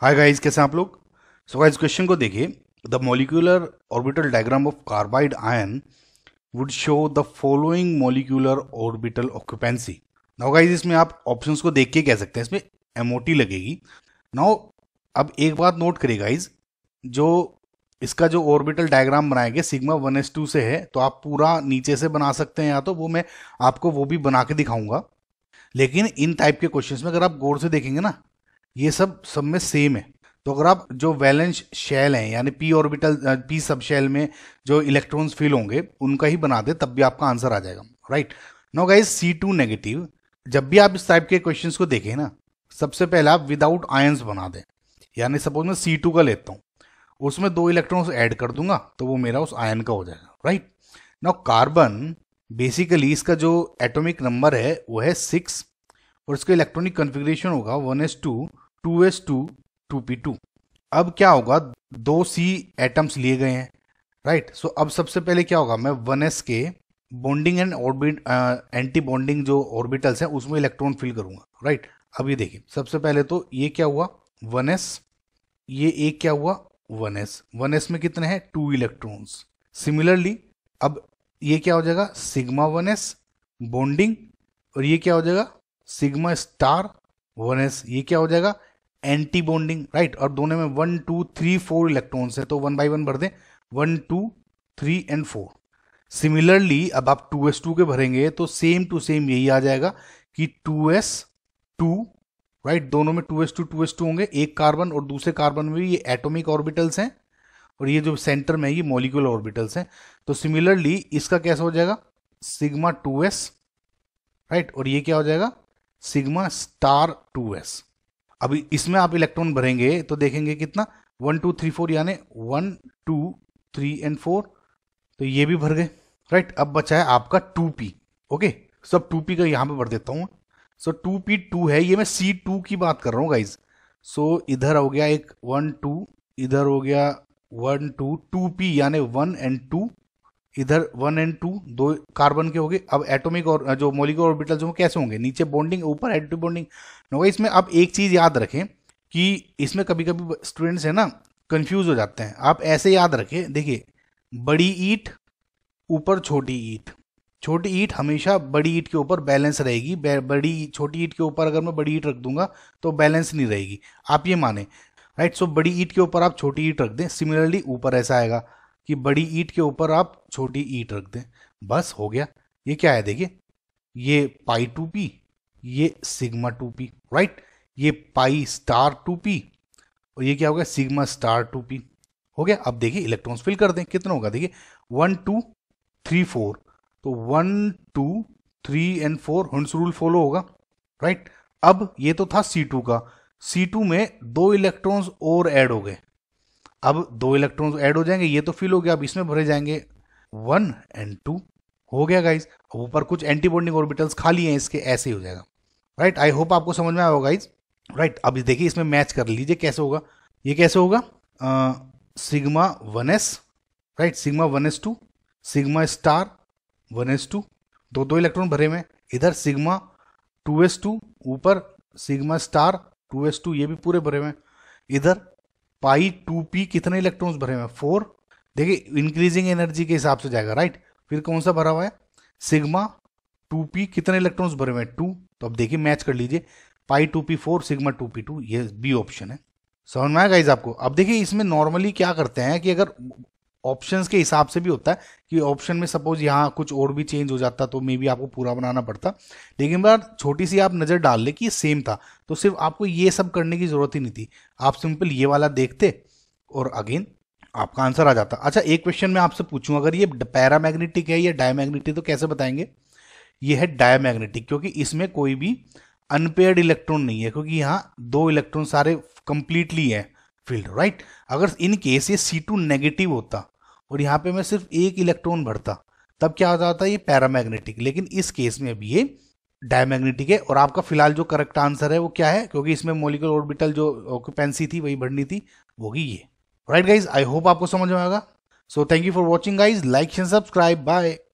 Hi guys कैसे आप लोग सो गाइस क्वेश्चन को देखिए the molecular orbital diagram of carbide ion would show the following molecular orbital occupancy now guys इसमें आप ऑप्शंस को देख के कह सकते हैं इसमें एमओटी लगेगी नाउ अब एक बात नोट करिए गाइस जो इसका जो ऑर्बिटल डायग्राम बनाएंगे सिग्मा वन एस टू से है तो आप पूरा नीचे से बना सकते हैं या तो वो मैं आपको वो भी बना के दिखाऊंगा लेकिन इन टाइप के क्वेश्चन में अगर आप गौर से देखेंगे ना ये सब सब में सेम है तो अगर आप जो वैलेंस शेल हैं यानी P orbital P subshell में जो इलेक्ट्रॉन्स फिल होंगे उनका ही बना दे तब भी आपका आंसर आ जाएगा right no guys C two negative जब भी आप इस टाइप के क्वेश्चंस को देखें ना सबसे पहले आप विदाउट आयंस बना दें यानी सपोज मैं सी टू का लेता हूँ उसमें दो इलेक्ट्रॉन्स ऐड कर दूंगा तो वो मेरा उस आयन का हो जाएगा राइट ना कार्बन बेसिकली इसका जो एटोमिक नंबर है वो है सिक्स और इसका इलेक्ट्रॉनिक कन्फिग्रेशन होगा one S two two S two two P two अब क्या होगा दो सी एटम्स लिए गए हैं राइट सो अब सबसे पहले क्या होगा मैं वन एस के bonding and orbit anti bonding जो ऑर्बिटल्स हैं उसमें इलेक्ट्रॉन फिल करूंगा राइट right? अब ये देखिए सबसे पहले तो ये क्या हुआ वन एस ये एक क्या हुआ वन एस वन एस में कितने हैं टू इलेक्ट्रॉन्स सिमिलरली अब ये क्या हो जाएगा सिग्मा वन एस बॉन्डिंग और ये क्या हो जाएगा सिग्मा स्टार वन एस ये क्या हो जाएगा एंटी बॉन्डिंग राइट और दोनों में one two three four electrons है तो वन बाई वन भर दें one two three and four similarly अब आप टू एस टू के भरेंगे तो सेम टू सेम यही आ जाएगा कि टू एस टू राइट दोनों में two S two two S two होंगे एक कार्बन और दूसरे कार्बन में भी ये एटोमिक ऑर्बिटल्स हैं और ये जो सेंटर में है ये मोलिकुलर ऑर्बिटल्स हैं तो सिमिलरली इसका कैसा हो जाएगा सिग्मा टू एस राइट और ये क्या हो जाएगा सिग्मा स्टार टू एस अभी इसमें आप इलेक्ट्रॉन भरेंगे तो देखेंगे कितना वन टू थ्री फोर यानी one two three and four तो ये भी भर गए राइट अब बचा है आपका टू पी ओके सब टू पी का यहाँ पे भर देता हूँ सो टू पी टू है ये मैं सी टू की बात कर रहा हूँ गाइज सो so, इधर हो गया एक वन टू इधर हो गया वन टू टू पी यानी वन एंड टू इधर वन एंड टू दो कार्बन के हो गए अब एटॉमिक और जो मोलिकुलर ऑर्बिटल्स होंगे कैसे होंगे नीचे बॉन्डिंग ऊपर एंटी बॉन्डिंग इसमें आप एक चीज़ याद रखें कि इसमें कभी कभी स्टूडेंट्स है ना कंफ्यूज हो जाते हैं आप ऐसे याद रखें देखिए बड़ी ईट ऊपर छोटी ईट छोटी ईट हमेशा बड़ी ईट के ऊपर बैलेंस रहेगी बड़ी छोटी ईट के ऊपर अगर मैं बड़ी ईट रख दूंगा तो बैलेंस नहीं रहेगी आप ये माने राइट सो बड़ी ईट के ऊपर आप छोटी ईट रख दें सिमिलरली ऊपर ऐसा आएगा कि बड़ी ईट के ऊपर आप छोटी ईट रख दें बस हो गया ये क्या है देखिए ये पाई टू पी ये सिग्मा टू पी राइट ये पाई स्टार टू पी और ये क्या हो गया सिग्मा स्टार टू पी हो गया अब देखिए इलेक्ट्रॉन्स फिल कर दें कितना होगा देखिए वन टू थ्री फोर तो one two three and four Hund's rule follow होगा राइट अब ये तो था सी टू का सी टू में दो इलेक्ट्रॉन्स और ऐड हो गए अब दो इलेक्ट्रॉन ऐड हो जाएंगे ये तो फिल हो गया अब इसमें भरे जाएंगे वन एंड टू हो गया गाइज अब ऊपर कुछ एंटीबॉन्डिंग ऑर्बिटल्स खाली हैं इसके ऐसे ही हो जाएगा राइट आई होप आपको समझ में आया होगा गाइज राइट अब देखिए इसमें मैच कर लीजिए कैसे होगा ये कैसे होगा sigma one S right sigma one S two sigma star one S two दो दो इलेक्ट्रॉन भरे में इधर सिग्मा टू एस टू ऊपर sigma star two S two ये भी पूरे भरे हुए हैं इधर पाई टू पी कितने इलेक्ट्रॉन्स भरे हुए हैं फोर देखिए इंक्रीजिंग एनर्जी के हिसाब से जाएगा राइट फिर कौन सा भरा हुआ है सिग्मा टू पी कितने इलेक्ट्रॉन्स भरे हुए हैं टू तो अब देखिए मैच कर लीजिए pi two P four sigma two P two ये बी ऑप्शन है समझ में आया गाइज आपको अब देखिए इसमें नॉर्मली क्या करते हैं कि अगर ऑप्शंस के हिसाब से भी होता है कि ऑप्शन में सपोज यहाँ कुछ और भी चेंज हो जाता तो मे बी आपको पूरा बनाना पड़ता लेकिन बार छोटी सी आप नज़र डाल ले कि ये सेम था तो सिर्फ आपको ये सब करने की ज़रूरत ही नहीं थी आप सिंपल ये वाला देखते और अगेन आपका आंसर आ जाता अच्छा एक क्वेश्चन मैं आपसे पूछूं अगर ये पैरामैग्नेटिक है या डायमैग्नेटिक तो कैसे बताएंगे ये है डायमैग्नेटिक क्योंकि इसमें कोई भी अनपेयर्ड इलेक्ट्रॉन नहीं है क्योंकि यहाँ दो इलेक्ट्रॉन सारे कंप्लीटली हैं फील्ड राइट अगर इन केस ये सी टू नेगेटिव होता और यहाँ पे मैं सिर्फ एक इलेक्ट्रॉन भरता तब क्या हो जाता ये पैरामैग्नेटिक लेकिन इस केस में अभी ये डायमैग्नेटिक है और आपका फिलहाल जो करेक्ट आंसर है वो क्या है क्योंकि इसमें मोलिकुलर ऑर्बिटल जो ऑक्यूपेंसी थी वही भरनी थी वो ही ये राइट गाइज आई होप आपको समझ में आएगा so thank you for watching guys like and subscribe bye